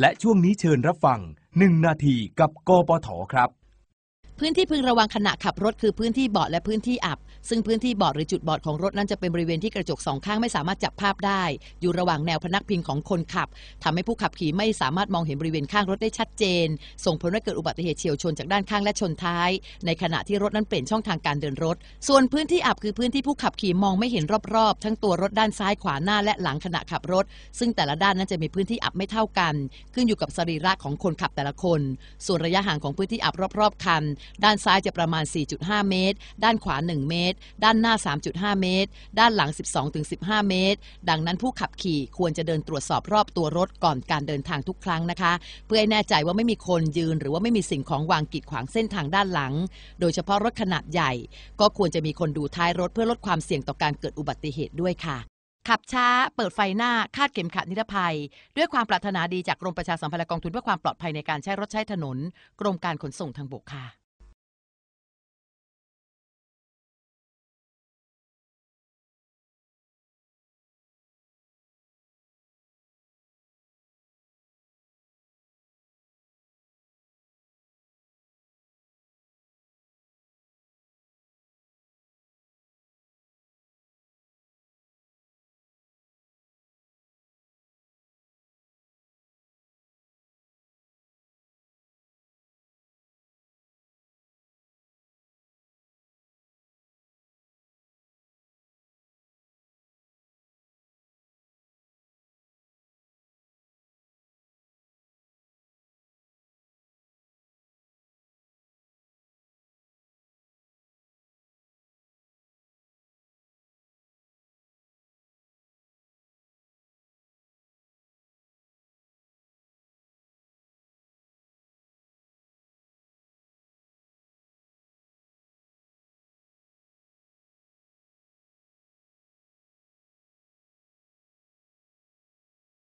และช่วงนี้เชิญรับฟัง 1 นาทีกับกปทครับพื้นที่พึงระวังขณะขับรถคือพื้นที่เบาะและพื้นที่อับ ซึ่งพื้นที่เบาะหรือจุดเบาะของรถนั้นจะเป็นบริเวณที่กระจกสองข้างไม่สามารถจับภาพได้ อยู่ระหว่างแนวพนักพิงของคนขับทำให้ผู้ขับขี่ไม่สามารถมองเห็นบริเวณข้างรถได้ชัดเจนส่งผลให้เกิดอุบัติเหตุเฉียวชนจากด้านข้างและชนท้าย ในขณะที่รถนั้นเปลี่ยนช่องทางการเดินรถ ส่วนพื้นที่อับคือพื้นที่ผู้ขับขี่มองไม่เห็นรอบๆ ทั้งตัวรถด้านซ้ายขวาหน้าและหลังขณะขับรถ ซึ่งแต่ละด้านนั้นจะมีพื้นที่อับไม่เท่ากันขึ้นอยู่กับสรีระของคนขับแต่ละคนส่วนระยะห่างของพื้นที่อับรอบๆคันด้านซ้ายจะประมาณ 4.5 เมตร ด้านขวา 1 เมตร ด้านหน้า 3.5 เมตร ด้านหลัง 12-15 เมตร ดังนั้นผู้ขับขี่ควรจะเดินตรวจสอบรอบตัวรถก่อนการเดินทางทุกครั้งนะคะ เพื่อให้แน่ใจว่าไม่มีคนยืนหรือว่าไม่มีสิ่งของวางกีดขวางเส้นทางด้านหลัง โดยเฉพาะรถขนาดใหญ่ ก็ควรจะมีคนดูท้ายรถเพื่อลดความเสี่ยงต่อการเกิดอุบัติเหตุด้วยค่ะ ขับช้า เปิดไฟหน้า คาดเข็มขัดนิรภัย ด้วยความปรารถนาดีจากกรมประชาสัมพันธ์กองทุนเพื่อความปลอดภัยในการใช้รถใช้ถนน กรมการขนส่งทางบกค่ะ